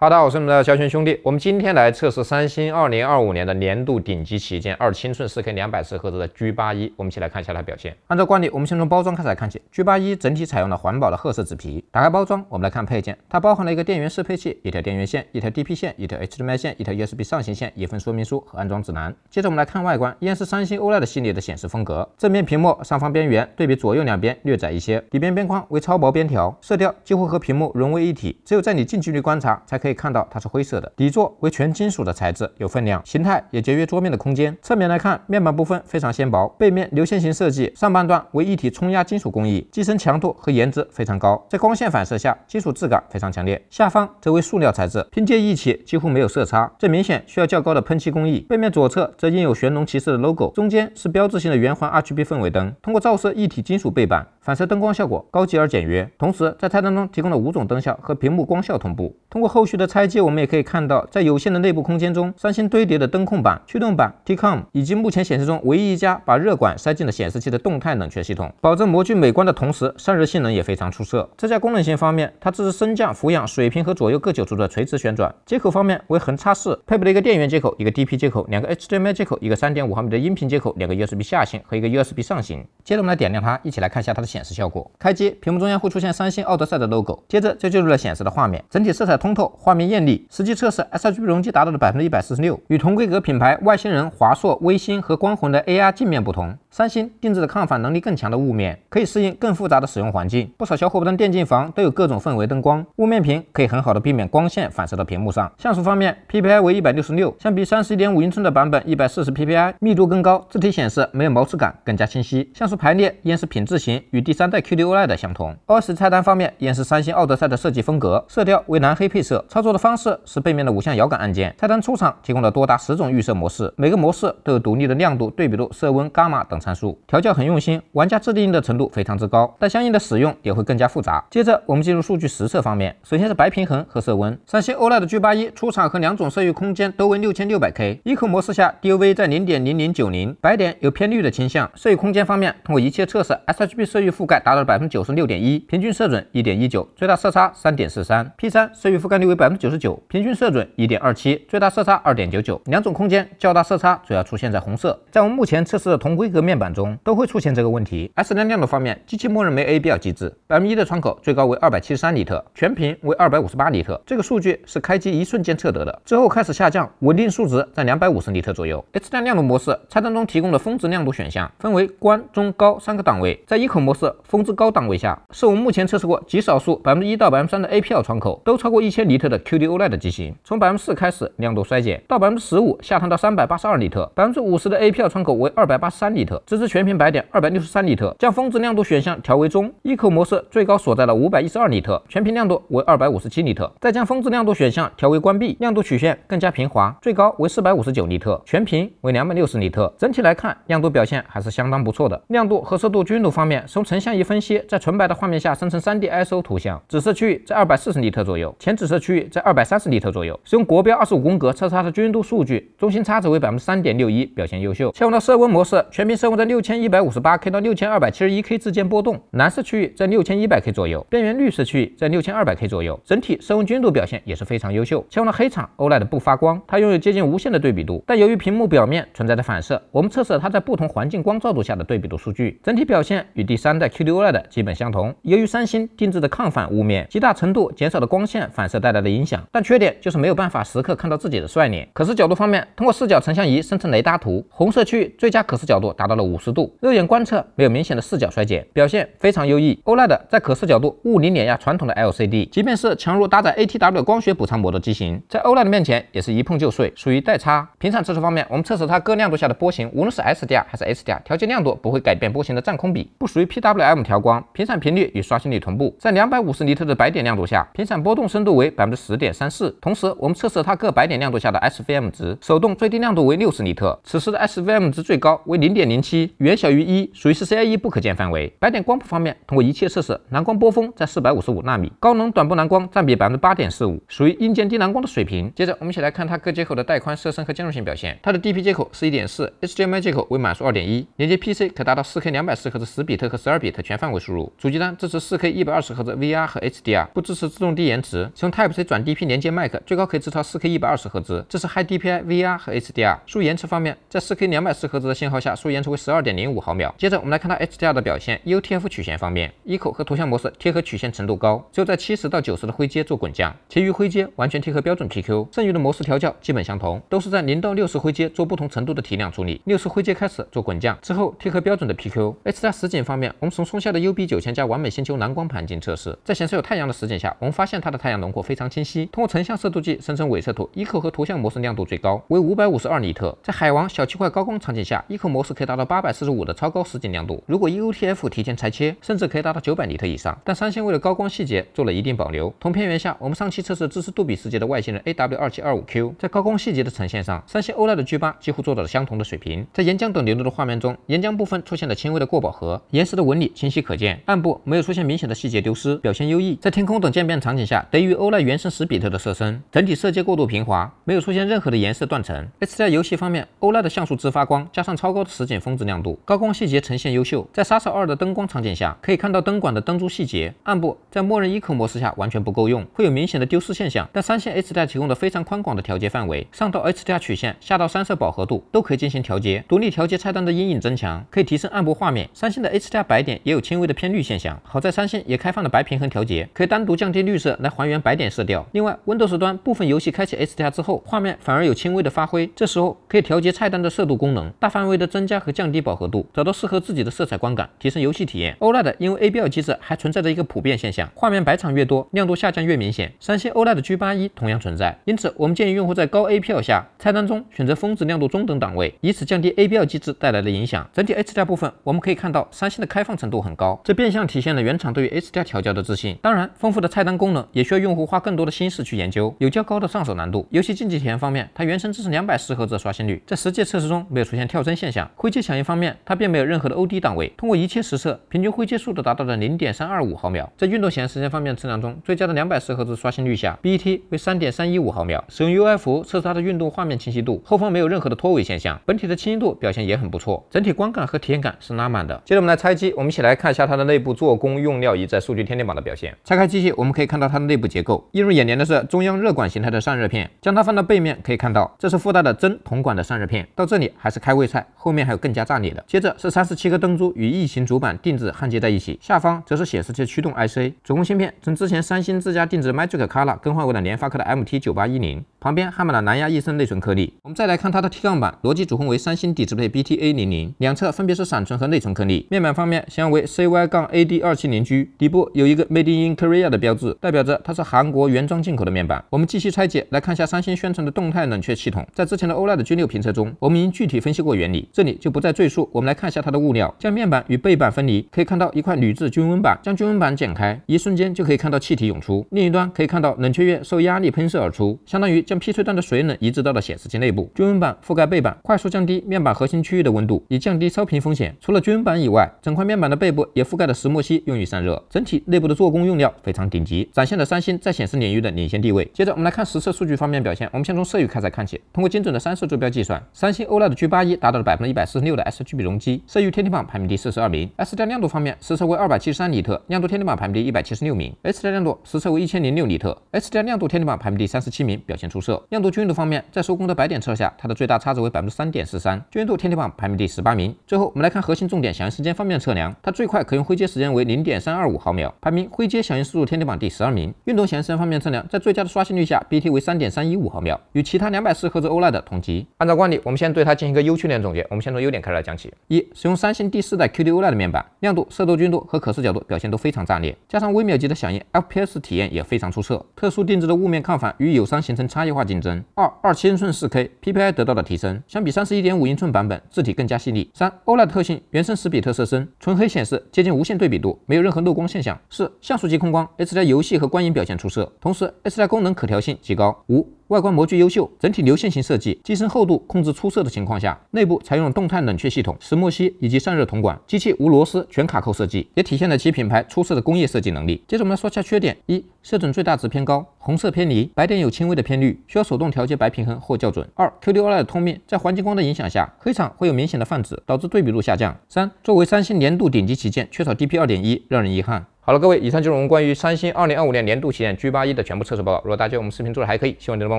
哈，大家好我是你们的小轩兄弟。我们今天来测试三星二零二五年的年度顶级旗舰二七寸四 K 两百0赫兹的 G 八一，我们一起来看一下它表现。按照惯例，我们先从包装开始来看起。G 八一整体采用了环保的褐色纸皮。打开包装，我们来看配件，它包含了一个电源适配器、一条电源线、一条 DP 线、一条 HDMI 线、一条 USB 上行线、一份说明书和安装指南。接着我们来看外观，依然是三星 OLED 系列的显示风格。正面屏幕上方边缘对比左右两边略窄一些，底边边框为超薄边条，色调几乎和屏幕融为一体，只有在你近距离观察才可以。可以看到它是灰色的，底座为全金属的材质，有分量，形态也节约桌面的空间。侧面来看，面板部分非常纤薄，背面流线型设计，上半段为一体冲压金属工艺，机身强度和颜值非常高。在光线反射下，金属质感非常强烈。下方则为塑料材质，拼接一起几乎没有色差，这明显需要较高的喷漆工艺。背面左侧则印有玄龙骑士的 logo，中间是标志性的圆环 RGB 氛围灯，通过照射一体金属背板反射灯光效果，高级而简约。同时在菜单中提供了五种灯效和屏幕光效同步。通过后续的拆机，我们也可以看到，在有限的内部空间中，三星堆叠的灯控板、驱动板、T-com，以及目前显示中唯一一家把热管塞进了显示器的动态冷却系统，保证模具美观的同时，散热性能也非常出色。这在功能性方面，它支持升降、俯仰、水平和左右各九度的垂直旋转。接口方面为横插式，配备了一个电源接口、一个 DP 接口、两个 HDMI 接口、一个三点五毫米的音频接口、两个 USB 下线和一个 USB 上行。接着我们来点亮它，一起来看一下它的显示效果。开机，屏幕中央会出现三星奥德赛的 logo，接着就进入了显示的画面，整体色彩。通透，画面艳丽。实际测试，SGB 容积达到了百分之一百四十六，与同规格品牌外星人、华硕、微星和光弘的 AR 镜面不同，三星定制的抗反能力更强的雾面，可以适应更复杂的使用环境。不少小伙伴的电竞房都有各种氛围灯光，雾面屏可以很好的避免光线反射到屏幕上。像素方面，PPI 为一百六十六，相比三十一点五英寸的版本一百四十 PPI，密度更高，字体显示没有毛刺感，更加清晰。像素排列烟是品质型，与第三代 QD OLED 相同。OS 菜单方面，也是三星奥德赛的设计风格，色调为蓝黑。配色操作的方式是背面的五项摇杆按键。菜单出厂提供了多达十种预设模式，每个模式都有独立的亮度、对比度、色温、伽马等参数，调教很用心，玩家自定义的程度非常之高，但相应的使用也会更加复杂。接着我们进入数据实测方面，首先是白平衡和色温。三星欧 e 的 G81 出厂和两种色域空间都为 6600K，E 口模式下 D O V 在0.0090，白点有偏绿的倾向。色域空间方面，通过仪器测试，s H B 色域覆盖达到了96.1%，平均色准1.19，最大色差 3.43，P3 色域。覆盖率为百分之九十九，平均色准一点二七，最大色差二点九九。两种空间较大色差主要出现在红色，在我们目前测试的同规格面板中都会出现这个问题。S 亮亮度方面，机器默认没 A b L 机制，百分一的窗口最高为二百七十三尼特，全屏为二百五十八尼特。这个数据是开机一瞬间测得的，之后开始下降，稳定数值在两百五十尼特左右。H 亮亮度模式菜单中提供的峰值亮度选项分为关、中、高三个档位，在一口模式峰值高档位下，是我们目前测试过极少数百分一到百分三的 A P L 窗口都超过一。一千尼特的 QD OLED 的机型，从百分之四开始亮度衰减，到百分之十五下探到三百八十二尼特，百分之五十的 A 谱窗口为二百八十三尼特，支持全屏白点二百六十三尼特。将峰值亮度选项调为中一口模式，最高锁在了五百一十二尼特，全屏亮度为二百五十七尼特。再将峰值亮度选项调为关闭，亮度曲线更加平滑，最高为四百五十九尼特，全屏为两百六十尼特。整体来看，亮度表现还是相当不错的。亮度和色度均度方面，从成像仪分析，在纯白的画面下生成 3D ISO 图像，紫色区域在二百四十尼特左右前。紫色区域在二百三十尼特左右，使用国标二十五宫格测试它的均匀度数据，中心差值为百分之三点六一，表现优秀。切换到色温模式，全屏色温在六千一百五十八 K 到六千二百七十一 K 之间波动，蓝色区域在六千一百 K 左右，边缘绿色区域在六千二百 K 左右，整体色温均匀度表现也是非常优秀。切换到黑场，OLED 不发光，它拥有接近无限的对比度，但由于屏幕表面存在的反射，我们测试了它在不同环境光照度下的对比度数据，整体表现与第三代 QD OLED 基本相同。由于三星定制的抗反雾面，极大程度减少了光线反。带来的影响，但缺点就是没有办法时刻看到自己的帅脸。可视角度方面，通过视角成像仪生成雷达图，红色区域最佳可视角度达到了五十度，肉眼观测没有明显的视角衰减，表现非常优异。欧莱的在可视角度物理碾压传统的 LCD，即便是强如搭载 ATW 光学补偿膜的机型，在欧莱的面前也是一碰就碎，属于代差。频闪测试方面，我们测试它各亮度下的波形，无论是 SDR 还是 HDR，调节亮度不会改变波形的占空比，不属于 PWM 调光，频闪频率与刷新率同步，在两百五十尼特的白点亮度下，频闪波动深度。为百分之十点三四。同时，我们测试了它各白点亮度下的 S V M 值，手动最低亮度为六十尼特，此时的 S V M 值最高为零点零七，远小于一，属于 C I E 不可见范围。白点光谱方面，通过仪器测试，蓝光波峰在四百五十五纳米，高能短波蓝光占比百分之八点四五，属于硬件低蓝光的水平。接着，我们一起来看它各接口的带宽、色深和兼容性表现。它的 D P 接口是一点四，H D M I 接口为满速二点一，连接 P C 可达到四 K 两百四十的十比特和十二比特全范围输入。主机端支持四 K 一百二十赫兹 V R 和 H D R，不支持自动低延迟。从 Type C 转 DP 连接 Mac，最高可以支持 4K 一百二十赫兹，这是 Hi g h D P I V R 和 HDR。输入延迟方面，在 4K 两百0赫兹的信号下，输入延迟为十二点零五毫秒。接着我们来看它 HDR 的表现。U T F 曲线方面，Eco 和图像模式贴合曲线程度高，只有在七十到九十的灰阶做滚降，其余灰阶完全贴合标准 P Q。剩余的模式调校基本相同，都是在零到六十灰阶做不同程度的提亮处理，六十灰阶开始做滚降之后贴合标准的 P Q。HDR 实景方面，我们从松下的 U B 九千加完美星球蓝光盘进行测试，在显示有太阳的实景下，我们发现它的太阳能。廓非常清晰。通过成像色度计生成伪色图，E o 和图像模式亮度最高为五百五十二尼特。在海王小区块高光场景下，E o 模式可以达到八百四十五的超高实景亮度。如果 e o T F 提前裁切，甚至可以达到九百尼特以上。但三星为了高光细节做了一定保留。同片源下，我们上期测试支持杜比视界的外星人 A W 二七二五 Q，在高光细节的呈现上，三星 o OLED 的 G 八几乎做到了相同的水平。在岩浆等流动的画面中，岩浆部分出现了轻微的过饱和，岩石的纹理清晰可见，暗部没有出现明显的细节丢失，表现优异。在天空等渐变场景下，得益于欧莱原生十比特的色深，整体色阶过渡平滑，没有出现任何的颜色断层。H 在游戏方面，欧莱的像素自发光加上超高的实景峰值亮度，高光细节呈现优秀。在杀手二的灯光场景下，可以看到灯管的灯珠细节。暗部在默认 Eco 模式下完全不够用，会有明显的丢失现象。但三星 H 带提供的非常宽广的调节范围，上到 HDR 曲线，下到三色饱和度都可以进行调节。独立调节菜单的阴影增强可以提升暗部画面。三星的 HDR 白点也有轻微的偏绿现象，好在三星也开放了白平衡调节，可以单独降低绿色来还原白。白点色调。另外，Windows 端部分游戏开启 HDR 之后，画面反而有轻微的发灰，这时候可以调节菜单的色度功能，大范围的增加和降低饱和度，找到适合自己的色彩观感，提升游戏体验。OLED 因为 ABL 机制还存在着一个普遍现象，画面白场越多，亮度下降越明显。三星 OLED 的 G81 同样存在，因此我们建议用户在高 a p l 下，菜单中选择峰值亮度中等档位，以此降低 ABL 机制带来的影响。整体 HDR 部分，我们可以看到三星的开放程度很高，这变相体现了原厂对于 HDR 调教的自信。当然，丰富的菜单功能也需要用户。花更多的心思去研究，有较高的上手难度。游戏竞技体验方面，它原生支持两百四十赫兹刷新率，在实际测试中没有出现跳帧现象。挥阶响应方面，它并没有任何的 OD 档位。通过一切实测，平均挥阶速度达到了零点三二五毫秒。在运动显示时间方面测量中，最佳的两百四十赫兹刷新率下，BT 为三点三一五毫秒。使用 U F 测试它的运动画面清晰度，后方没有任何的拖尾现象，本体的清晰度表现也很不错，整体观感和体验感是拉满的。接着我们来拆机，我们一起来看一下它的内部做工用料以及在数据天天榜的表现。拆开机器，我们可以看到它的内部结构。映入眼帘的是中央热管形态的散热片，将它放到背面可以看到，这是附带的真铜管的散热片。到这里还是开胃菜，后面还有更加炸裂的。接着是三十七颗灯珠与异形主板定制焊接在一起，下方则是显示器驱动 I C 主控芯片，从之前三星自家定制 m a g i c Color 更换为了联发科的 MT 九八一零。旁边焊满了蓝牙 E 生内存颗粒。我们再来看它的 T 杠板，逻辑主控为三星底置配 BTA 零零，两侧分别是闪存和内存颗粒。面板方面相为 CY 杠 AD 二七零 G，底部有一个 Made in Korea 的标志，代表着它是韩。韩国原装进口的面板，我们继续拆解来看一下三星宣传的动态冷却系统。在之前的欧莱的 G6 评测中，我们已经具体分析过原理，这里就不再赘述。我们来看一下它的物料，将面板与背板分离，可以看到一块铝制均温板。将均温板剪开，一瞬间就可以看到气体涌出，另一端可以看到冷却液受压力喷射而出，相当于将 PC 端的水冷移植到了显示器内部。均温板覆盖背板，快速降低面板核心区域的温度，以降低超频风险。除了均板以外，整块面板的背部也覆盖了石墨烯用于散热。整体内部的做工用料非常顶级，展现了三星在。在显示领域的领先地位。接着我们来看实测数据方面表现。我们先从色域开始看起。通过精准的三色坐标计算，三星 o l e 的 G81 达到了百分之一百四十六的 sG b 容积，色域天梯榜排名第四十二名。s 加亮度方面，实测为二百七十三尼特，亮度天梯榜排名第一百七十六名。s 加亮度实测为一千零六尼特，s 加亮度天梯榜排名第三十七名，表现出色。亮度均匀度方面，在手工的白点测下，它的最大差值为百分之三点四三，均匀度天梯榜排名第十八名。最后我们来看核心重点响应时间方面测量，它最快可用灰阶时间为零点三二五毫秒，排名灰阶响应速度天梯榜第十二名。运动前三方面测量，在最佳的刷新率下，BT 为三点三一五毫秒，与其他两百四赫兹 o OLED 的同级。按照惯例，我们先对它进行一个优缺点总结。我们先从优点开始来讲起：一、使用三星第四代 QD-OLED 面板，亮度、色度、均度和可视角度表现都非常炸裂，加上微秒级的响应，FPS 体验也非常出色。特殊定制的雾面抗反与友商形成差异化竞争。二、二英寸四 K PPI 得到了提升，相比三十一点五英寸版本，字体更加细腻。三、OLED 特性，原生十比特色深，纯黑显示接近无限对比度，没有任何漏光现象。四、像素级控光，H r 游戏和观影表现。出色，同时 S 系功能可调性极高。五、外观模具优秀，整体流线型设计，机身厚度控制出色的情况下，内部采用动态冷却系统、石墨烯以及散热铜管，机器无螺丝，全卡扣设计，也体现了其品牌出色的工业设计能力。接着我们来说下缺点：一、色准最大值偏高，红色偏离，白点有轻微的偏绿，需要手动调节白平衡或校准。二、QD-OLED 通面在环境光的影响下，黑场会有明显的泛紫，导致对比度下降。三、作为三星年度顶级旗舰，缺少 DP 二点一，让人遗憾。好了，各位，以上就是我们关于三星二零二五年年度旗舰 G 八一的全部测试报告。如果大家我们视频做的还可以，希望你能帮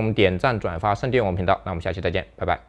我们点赞、转发、上电网频道。那我们下期再见，拜拜。